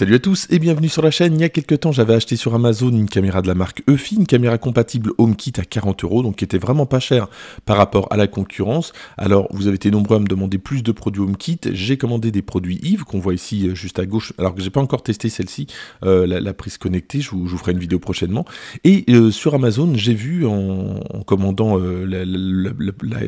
Salut à tous et bienvenue sur la chaîne. Il y a quelques temps, j'avais acheté sur Amazon une caméra de la marque Eufy, une caméra compatible HomeKit à 40 euros, donc qui était vraiment pas cher par rapport à la concurrence. Alors, vous avez été nombreux à me demander plus de produits HomeKit. J'ai commandé des produits Yves qu'on voit ici euh, juste à gauche, alors que j'ai pas encore testé celle-ci, euh, la, prise connectée. Je vous, ferai une vidéo prochainement. Et euh, sur Amazon, j'ai vu en, commandant la,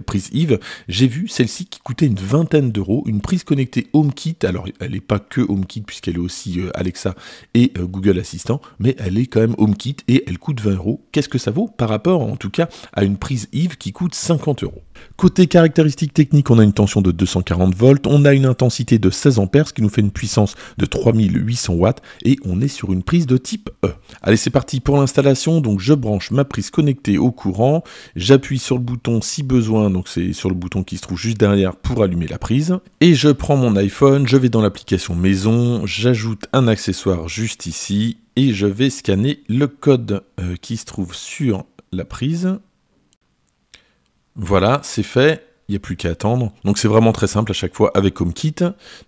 prise Yves, j'ai vu celle-ci qui coûtait une vingtaine d'euros, une prise connectée HomeKit. Alors, elle n'est pas que HomeKit puisqu'elle est aussi euh, Alexa et euh, Google Assistant, mais elle est quand même HomeKit et elle coûte 20 euros. Qu'est-ce que ça vaut par rapport en tout cas à une prise Yves qui coûte 50 euros Côté caractéristiques techniques, on a une tension de 240 volts, on a une intensité de 16 ampères, ce qui nous fait une puissance de 3800 watts, et on est sur une prise de type E. Allez, c'est parti pour l'installation. Donc, je branche ma prise connectée au courant, j'appuie sur le bouton si besoin, donc c'est sur le bouton qui se trouve juste derrière pour allumer la prise, et je prends mon iPhone, je vais dans l'application maison, j'ajoute un accessoire juste ici, et je vais scanner le code euh, qui se trouve sur la prise voilà, c'est fait. Il n'y a plus qu'à attendre. Donc c'est vraiment très simple à chaque fois avec HomeKit.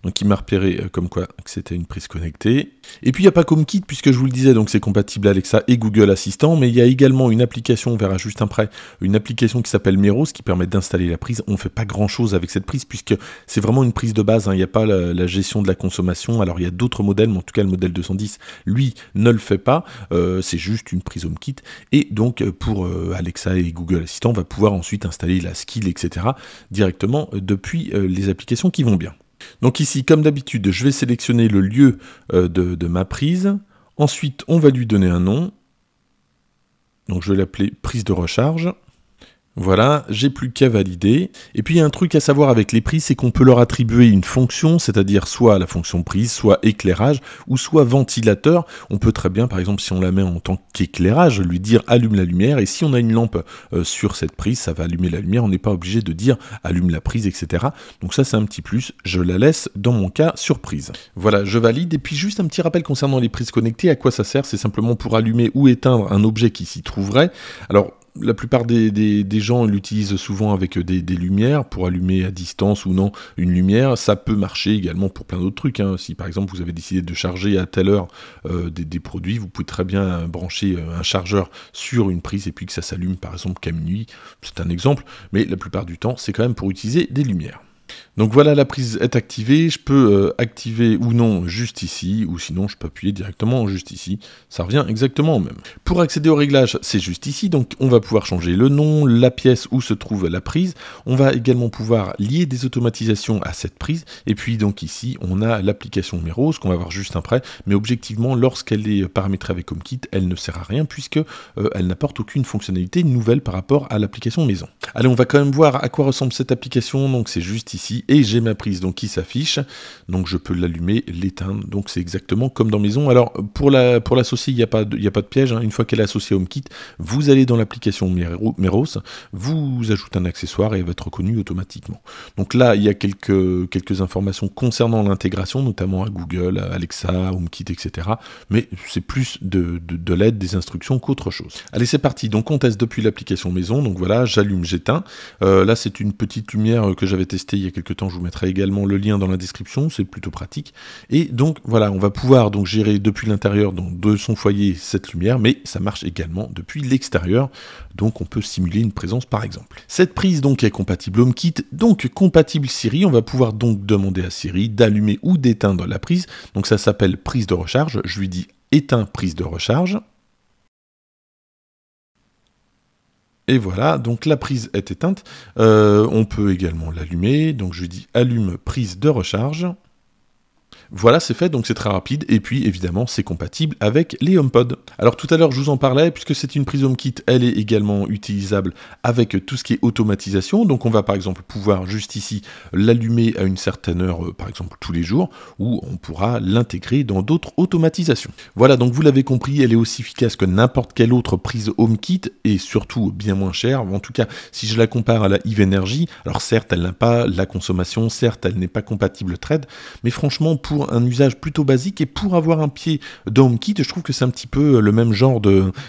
Donc il m'a repéré euh, comme quoi que c'était une prise connectée. Et puis il n'y a pas HomeKit, puisque je vous le disais, donc c'est compatible Alexa et Google Assistant, mais il y a également une application, on verra juste après, une application qui s'appelle Meros qui permet d'installer la prise. On ne fait pas grand chose avec cette prise, puisque c'est vraiment une prise de base, hein. il n'y a pas la, gestion de la consommation. Alors il y a d'autres modèles, mais en tout cas le modèle 210, lui, ne le fait pas, euh, c'est juste une prise HomeKit. Et donc euh, pour euh, Alexa et Google Assistant, on va pouvoir ensuite installer la skill, etc., directement depuis les applications qui vont bien. Donc ici, comme d'habitude, je vais sélectionner le lieu euh, de, ma prise. Ensuite, on va lui donner un nom. Donc je vais l'appeler prise de recharge. Voilà, j'ai plus qu'à valider. Et puis il y a un truc à savoir avec les prises, c'est qu'on peut leur attribuer une fonction, c'est-à-dire soit la fonction prise, soit éclairage, ou soit ventilateur. On peut très bien, par exemple, si on la met en tant qu'éclairage, lui dire allume la lumière, et si on a une lampe euh, sur cette prise, ça va allumer la lumière, on n'est pas obligé de dire allume la prise, etc. Donc ça c'est un petit plus, je la laisse dans mon cas surprise. Voilà, je valide, et puis juste un petit rappel concernant les prises connectées, à quoi ça sert C'est simplement pour allumer ou éteindre un objet qui s'y trouverait. Alors la plupart des, gens l'utilisent souvent avec euh, des, lumières pour allumer à distance ou non une lumière. Ça peut marcher également pour plein d'autres trucs. Hein. Si par exemple vous avez décidé de charger à telle heure euh, des, produits, vous pouvez très bien brancher euh, un chargeur sur une prise et puis que ça s'allume par exemple qu'à minuit. C'est un exemple, mais la plupart du temps c'est quand même pour utiliser des lumières. Donc voilà, la prise est activée. Je peux euh, activer ou non juste ici, ou sinon je peux appuyer directement juste ici. Ça revient exactement au même. Pour accéder au réglage, c'est juste ici. Donc on va pouvoir changer le nom, la pièce où se trouve la prise. On va également pouvoir lier des automatisations à cette prise. Et puis donc ici, on a l'application numéro, ce qu'on va voir juste après. Mais objectivement, lorsqu'elle est paramétrée avec HomeKit, elle ne sert à rien puisque euh, elle n'apporte aucune fonctionnalité nouvelle par rapport à l'application maison. Allez, on va quand même voir à quoi ressemble cette application. Donc c'est juste ici et j'ai ma prise donc qui s'affiche. Donc je peux l'allumer, l'éteindre. Donc c'est exactement comme dans Maison. Alors pour la pour l'associer, il n'y a, pas de, a pas de piège. Hein. Une fois qu'elle est associée à HomeKit, vous allez dans l'application Meros, vous ajoutez un accessoire et elle va être reconnue automatiquement. Donc là, il y a quelques, quelques informations concernant l'intégration, notamment à Google, Alexa, HomeKit, etc. Mais c'est plus de, de, l'aide, des instructions qu'autre chose. Allez, c'est parti. Donc on teste depuis l'application Maison. Donc voilà, j'allume, j'éteins. Euh, là, c'est une petite lumière que j'avais testée il y a temps, je vous mettrai également le lien dans la description, c'est plutôt pratique. Et donc voilà, on va pouvoir donc gérer depuis l'intérieur de son foyer cette lumière, mais ça marche également depuis l'extérieur, donc on peut simuler une présence par exemple. Cette prise donc est compatible HomeKit, donc compatible Siri, on va pouvoir donc demander à Siri d'allumer ou d'éteindre la prise, donc ça s'appelle prise de recharge, je lui dis éteint prise de recharge, Et voilà, donc la prise est éteinte. Euh, on peut également l'allumer. Donc je dis allume prise de recharge. Voilà, c'est fait, donc c'est très rapide, et puis évidemment, c'est compatible avec les HomePod. Alors tout à l'heure, je vous en parlais, puisque c'est une prise HomeKit, elle est également utilisable avec tout ce qui est automatisation, donc on va par exemple pouvoir juste ici l'allumer à une certaine heure, euh, par exemple tous les jours, ou on pourra l'intégrer dans d'autres automatisations. Voilà, donc vous l'avez compris, elle est aussi efficace que n'importe quelle autre prise HomeKit, et surtout bien moins chère, en tout cas si je la compare à la EVE Energy, alors certes, elle n'a pas la consommation, certes, elle n'est pas compatible trade, mais franchement, pour un usage plutôt basique. Et pour avoir un pied d'home kit je trouve que c'est un petit peu le même genre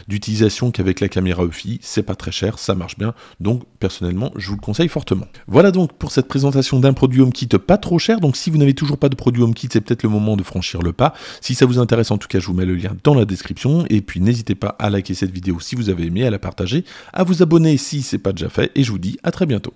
d'utilisation qu'avec la caméra EFI. C'est pas très cher, ça marche bien. Donc, personnellement, je vous le conseille fortement. Voilà donc pour cette présentation d'un produit home kit pas trop cher. Donc, si vous n'avez toujours pas de produit kit c'est peut-être le moment de franchir le pas. Si ça vous intéresse, en tout cas, je vous mets le lien dans la description. Et puis, n'hésitez pas à liker cette vidéo si vous avez aimé, à la partager, à vous abonner si c'est pas déjà fait. Et je vous dis à très bientôt.